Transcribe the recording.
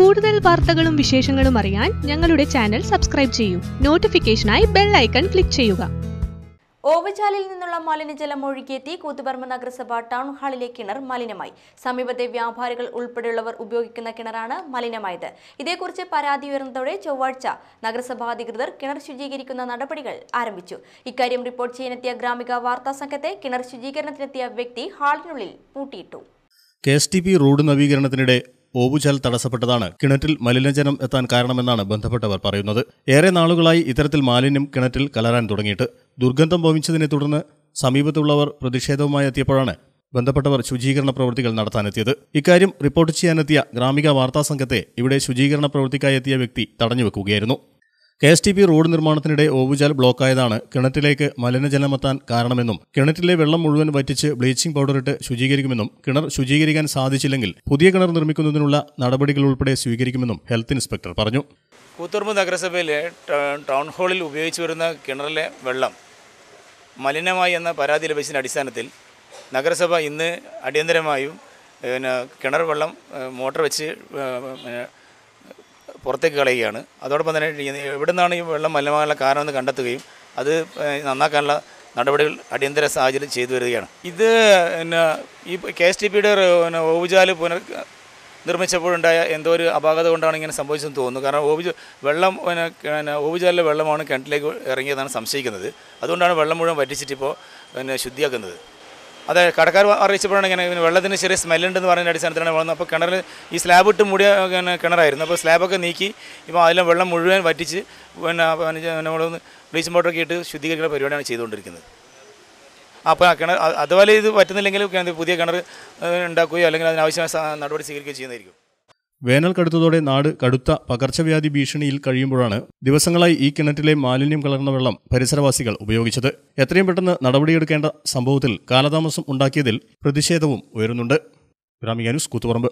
കൂടുതൽ വാർത്തകളും വിശേഷങ്ങളും അറിയാൻ ഞങ്ങളുടെ ചാനൽ സബ്സ്ക്രൈബ് ചെയ്യൂ നോട്ടിഫിക്കേഷനായി ബെൽ ഐക്കൺ ക്ലിക്ക് ചെയ്യുക ഓവചാലിൽ നിന്നുള്ള മലിനജലം ഒഴുകിയെത്തി കൂത്തുപറമ്പ് നഗരസഭ ടൗൺ ഹാളിലെ കിണർ മലിനമായി സമീപത്തെ വ്യാപാരികൾ ഉൾപ്പെടെയുള്ളവർ ഉപയോഗിക്കുന്ന കിണറാണ് മലിനമായത് ഇതേക്കുറിച്ച് പരാതി ഉയർന്നതോടെ ചൊവ്വാഴ്ച നഗരസഭാ അധികൃതർ കിണർ ശുചീകരിക്കുന്ന നടപടികൾ ആരംഭിച്ചു ഇക്കാര്യം റിപ്പോർട്ട് ചെയ്യാനെത്തിയ ഗ്രാമിക വാർത്താ സംഘത്തെ കിണർ ശുചീകരണത്തിനെത്തിയ വ്യക്തി ഹാളിനുള്ളിൽ പൂട്ടിയിട്ടു K S T P road നവീകരണത്തിനിടെ ഓവുചാൽ തടസ്സപ്പെട്ടതാണ് കിണറ്റിൽ മലിനജലം എത്താൻ കാരണമെന്നാണ് ബന്ധപ്പെട്ടവർ പറയുന്നത് ഏറെ നാളുകളായി ഇത്തരത്തിൽ മാലിന്യം കിണറ്റിൽ കലരാൻ തുടങ്ങിയിട്ട് ദുർഗന്ധം ഭവിച്ചതിനെ തുടർന്ന് സമീപത്തുള്ളവർ പ്രതിഷേധവുമായി എത്തിയപ്പോഴാണ് ബന്ധപ്പെട്ടവർ ശുചീകരണ പ്രവൃത്തികൾ നടത്താനെത്തിയത് ഇക്കാര്യം റിപ്പോർട്ട് ചെയ്യാനെത്തിയ ഗ്രാമിക വാർത്താ സംഘത്തെ ഇവിടെ ശുചീകരണ പ്രവൃത്തിക്കായി എത്തിയ വ്യക്തി തടഞ്ഞുവെക്കുകയായിരുന്നു K S T P road നിർമ്മാണത്തിനിടെ ഓവുചാൽ ബ്ലോക്കായതാണ് കിണറ്റിലേക്ക് മലിനജലമെത്താൻ കാരണമെന്നും കിണറ്റിലെ വെള്ളം മുഴുവൻ വറ്റിച്ച് ബ്ലീച്ചിംഗ് പൗഡറിട്ട് ശുചീകരിക്കുമെന്നും കിണർ ശുചീകരിക്കാൻ സാധിച്ചില്ലെങ്കിൽ പുതിയ കിണർ നിർമ്മിക്കുന്നതിനുള്ള നടപടികൾ ഉൾപ്പെടെ സ്വീകരിക്കുമെന്നും ഹെൽത്ത് ഇൻസ്പെക്ടർ പറഞ്ഞു കൂത്തുറമ്പ് നഗരസഭയിലെ ടൗൺ ഹാളിൽ ഉപയോഗിച്ചു വരുന്ന കിണറിലെ വെള്ളം മലിനമായി എന്ന പരാതി ലഭിച്ചതിൻ്റെ അടിസ്ഥാനത്തിൽ നഗരസഭ ഇന്ന് അടിയന്തരമായും പിന്നെ കിണർ വെള്ളം മോട്ടർ വെച്ച് പുറത്തേക്ക് കളയുകയാണ് അതോടൊപ്പം തന്നെ എവിടെ നിന്നാണ് ഈ വെള്ളം മലിനമാകാനുള്ള കാരണമെന്ന് കണ്ടെത്തുകയും അത് നന്നാക്കാനുള്ള നടപടികൾ അടിയന്തര സാഹചര്യം ചെയ്തു വരികയാണ് ഇത് പിന്നെ ഈ കെ എസ് ടി പിയുടെ പിന്നെ ഓവുചാൽ പുനർ നിർമ്മിച്ചപ്പോഴുണ്ടായ എന്തോ ഒരു അപാകത കൊണ്ടാണ് ഇങ്ങനെ സംഭവിച്ചതെന്ന് തോന്നുന്നു കാരണം ഓവുജ വെള്ളം പിന്നെ ഓവുചാലിലെ വെള്ളമാണ് കിണറ്റിലേക്ക് ഇറങ്ങിയതാണ് സംശയിക്കുന്നത് അതുകൊണ്ടാണ് വെള്ളം മുഴുവൻ വറ്റിച്ചിട്ടിപ്പോൾ പിന്നെ ശുദ്ധിയാക്കുന്നത് അത് കടക്കാർ അറിയിച്ചപ്പോഴാണ് ഇങ്ങനെ വെള്ളത്തിന് ചെറിയ സ്മെല്ലുണ്ടെന്ന് പറയുന്ന അടിസ്ഥാനത്തിലാണ് വളർന്നത് അപ്പോൾ കിണറിൽ ഈ സ്ലാബ് ഇട്ട് മൂടിയ കിണറായിരുന്നു അപ്പോൾ സ്ലാബൊക്കെ നീക്കി ഇപ്പോൾ അതിലും വെള്ളം മുഴുവൻ വറ്റിച്ച് പിന്നെ നമ്മൾ ബ്ലീച്ചിങ് പൗഡറൊക്കെ ഇട്ട് ശുദ്ധീകരിക്കുന്ന പരിപാടിയാണ് ചെയ്തുകൊണ്ടിരിക്കുന്നത് അപ്പോൾ ആ കിണർ അതുപോലെ ഇത് പറ്റുന്നില്ലെങ്കിൽ പുതിയ കിണർ ഉണ്ടാക്കുകയോ അല്ലെങ്കിൽ അതിനാവശ്യമായ നടപടി സ്വീകരിക്കുകയോ ചെയ്യുന്നതായിരിക്കും വേനൽ കടുത്തതോടെ നാട് കടുത്ത പകർച്ചവ്യാധി ഭീഷണിയിൽ കഴിയുമ്പോഴാണ് ദിവസങ്ങളായി ഈ കിണറ്റിലെ മാലിന്യം കലർന്ന വെള്ളം പരിസരവാസികൾ ഉപയോഗിച്ചത് എത്രയും പെട്ടെന്ന് നടപടിയെടുക്കേണ്ട സംഭവത്തിൽ കാലതാമസം ഉണ്ടാക്കിയതിൽ പ്രതിഷേധവും ഉയരുന്നുണ്ട് ഗ്രാമിക കൂത്തുപറമ്പ്